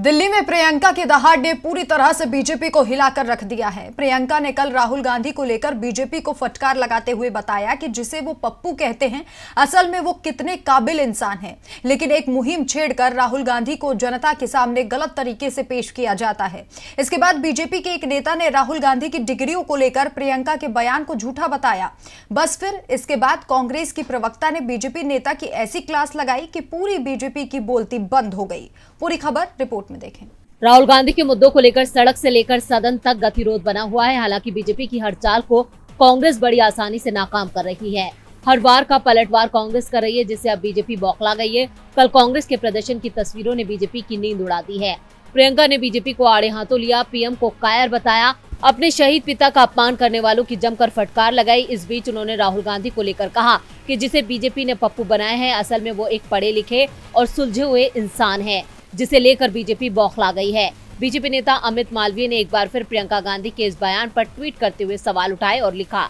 दिल्ली में प्रियंका के दहाड़ ने पूरी तरह से बीजेपी को हिलाकर रख दिया है प्रियंका ने कल राहुल गांधी को लेकर बीजेपी को फटकार लगाते हुए बताया कि जिसे वो पप्पू कहते हैं असल में वो कितने काबिल इंसान हैं लेकिन एक मुहिम छेड़कर राहुल गांधी को जनता के सामने गलत तरीके से पेश किया जाता है इसके बाद बीजेपी के एक नेता ने राहुल गांधी की डिग्रियों को लेकर प्रियंका के बयान को झूठा बताया बस फिर इसके बाद कांग्रेस की प्रवक्ता ने बीजेपी नेता की ऐसी क्लास लगाई कि पूरी बीजेपी की बोलती बंद हो गई पूरी खबर रिपोर्ट रिपोर्ट में देखें राहुल गांधी के मुद्दों को लेकर सड़क से लेकर सदन तक गतिरोध बना हुआ है हालांकि बीजेपी की हर चाल को कांग्रेस बड़ी आसानी से नाकाम कर रही है हर वार का पलटवार कांग्रेस कर रही है जिससे अब बीजेपी बौखला गई है कल कांग्रेस के प्रदर्शन की तस्वीरों ने बीजेपी की नींद उड़ा दी है प्रियंका ने बीजेपी को आड़े हाथों लिया पीएम को कायर बताया अपने शहीद पिता का अपमान करने वालों की जमकर फटकार लगाई इस बीच उन्होंने राहुल गांधी को लेकर कहा कि जिसे बीजेपी ने पप्पू बनाया है असल में वो एक पढ़े लिखे और सुलझे हुए इंसान है जिसे लेकर बीजेपी बौखला गई है बीजेपी नेता अमित मालवीय ने एक बार फिर प्रियंका गांधी के इस बयान पर ट्वीट करते हुए सवाल उठाए और लिखा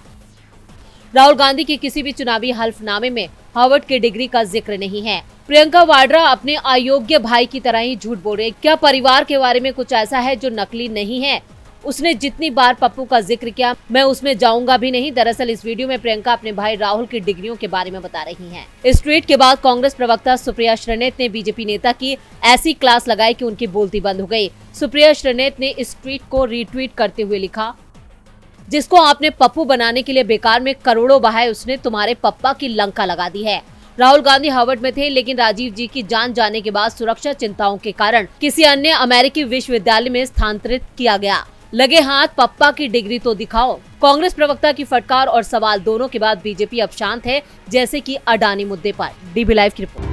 राहुल गांधी के किसी भी चुनावी हल्फनामे में हार्वर्ड की डिग्री का जिक्र नहीं है प्रियंका वाड्रा अपने अयोग्य भाई की तरह ही झूठ बोल रहे क्या परिवार के बारे में कुछ ऐसा है जो नकली नहीं है उसने जितनी बार पप्पू का जिक्र किया मैं उसमें जाऊंगा भी नहीं दरअसल इस वीडियो में प्रियंका अपने भाई राहुल की डिग्रियों के बारे में बता रही है इस ट्वीट के बाद कांग्रेस प्रवक्ता सुप्रिया श्रनेत ने बीजेपी नेता की ऐसी क्लास लगाई की उनकी बोलती बंद हो गयी सुप्रिया श्रनेत ने इस ट्वीट को रीट्वीट करते हुए लिखा जिसको आपने पप्पू बनाने के लिए बेकार में करोड़ों बहाये उसने तुम्हारे पप्पा की लंका लगा दी है राहुल गांधी हार्वर्ड में थे लेकिन राजीव जी की जान जाने के बाद सुरक्षा चिंताओं के कारण किसी अन्य अमेरिकी विश्वविद्यालय में स्थानांतरित किया गया लगे हाथ पप्पा की डिग्री तो दिखाओ कांग्रेस प्रवक्ता की फटकार और सवाल दोनों के बाद बीजेपी अब शांत है जैसे कि अडानी मुद्दे पर डीबी लाइव की रिपोर्ट